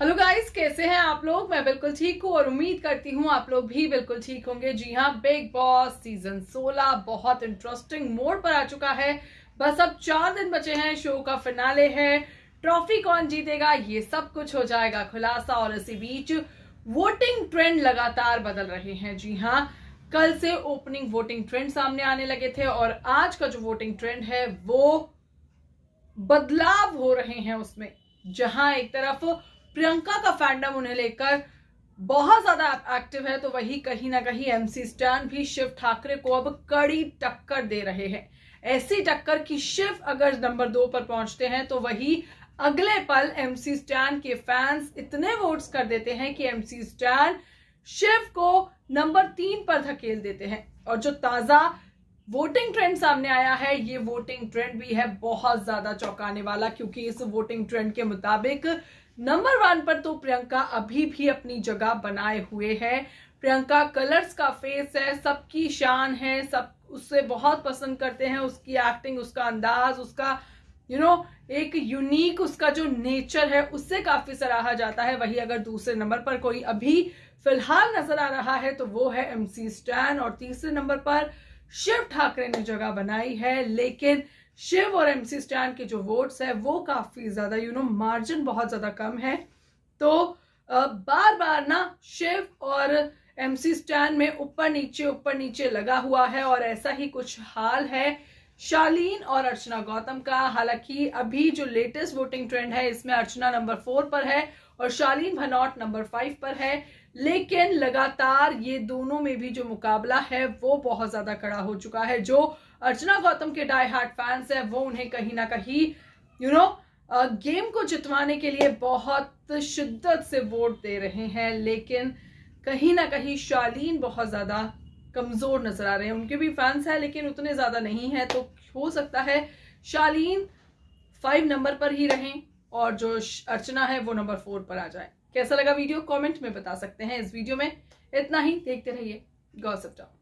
hello guys कैसे हैं आप लोग मैं बिल्कुल ठीक हूँ और उम्मीद करती हूँ आप लोग भी बिल्कुल ठीक होंगे जी हाँ बिग बॉस सीजन 16 बहुत इंटरेस्टिंग मोड पर आ चुका है बस अब चार दिन बचे हैं शो का फिनाले है ट्रॉफी कौन जीतेगा ये सब कुछ हो जाएगा खुलासा और इसी बीच वोटिंग ट्रेंड लगातार बदल रहे हैं जी हाँ कल से ओपनिंग वोटिंग ट्रेंड सामने आने लगे थे और आज का जो वोटिंग ट्रेंड है वो बदलाव हो रहे हैं उसमें जहां एक तरफ प्रियंका का फैंडम उन्हें लेकर बहुत ज्यादा एक्टिव है तो वही कहीं ना कहीं एमसी स्टैन भी शिव ठाकरे को अब कड़ी टक्कर दे रहे हैं ऐसी टक्कर कि शिव अगर नंबर दो पर पहुंचते हैं तो वही अगले पल एमसी स्टैन के फैंस इतने वोट्स कर देते हैं कि एमसी स्टैन शिव को नंबर तीन पर धकेल देते हैं और जो ताजा वोटिंग ट्रेंड सामने आया है ये वोटिंग ट्रेंड भी है बहुत ज्यादा चौंकाने वाला क्योंकि इस वोटिंग ट्रेंड के मुताबिक नंबर वन पर तो प्रियंका अभी भी अपनी जगह बनाए हुए है प्रियंका कलर्स का फेस है सबकी शान है सब उससे बहुत पसंद करते हैं उसकी एक्टिंग उसका अंदाज उसका यू you नो know, एक यूनिक उसका जो नेचर है उससे काफी सराहा जाता है वही अगर दूसरे नंबर पर कोई अभी फिलहाल नजर आ रहा है तो वो है एम सी स्टैन और तीसरे नंबर पर शिव ठाकरे ने जगह बनाई है लेकिन शिव और एमसी स्टैंड के जो वोट्स है वो काफी ज्यादा यू नो मार्जिन बहुत ज्यादा कम है तो बार बार ना शिव और एमसी स्टैंड में ऊपर नीचे ऊपर नीचे लगा हुआ है और ऐसा ही कुछ हाल है शालीन और अर्चना गौतम का हालांकि अभी जो लेटेस्ट वोटिंग ट्रेंड है इसमें अर्चना नंबर फोर पर है और शालीन भनौट नंबर फाइव पर है लेकिन लगातार ये दोनों में भी जो मुकाबला है वो बहुत ज्यादा कड़ा हो चुका है जो अर्चना गौतम के डाई हार्ट फैंस है वो उन्हें कहीं ना कहीं यू नो गेम को जितवाने के लिए बहुत शिद्दत से वोट दे रहे हैं लेकिन कहीं ना कहीं शालीन बहुत ज्यादा कमज़ोर नज़र आ रहे हैं उनके भी फैंस हैं लेकिन उतने ज़्यादा नहीं है तो हो सकता है शालीन फाइव नंबर पर ही रहें और जो अर्चना है वो नंबर फोर पर आ जाए कैसा लगा वीडियो कमेंट में बता सकते हैं इस वीडियो में इतना ही देखते रहिए गौसअप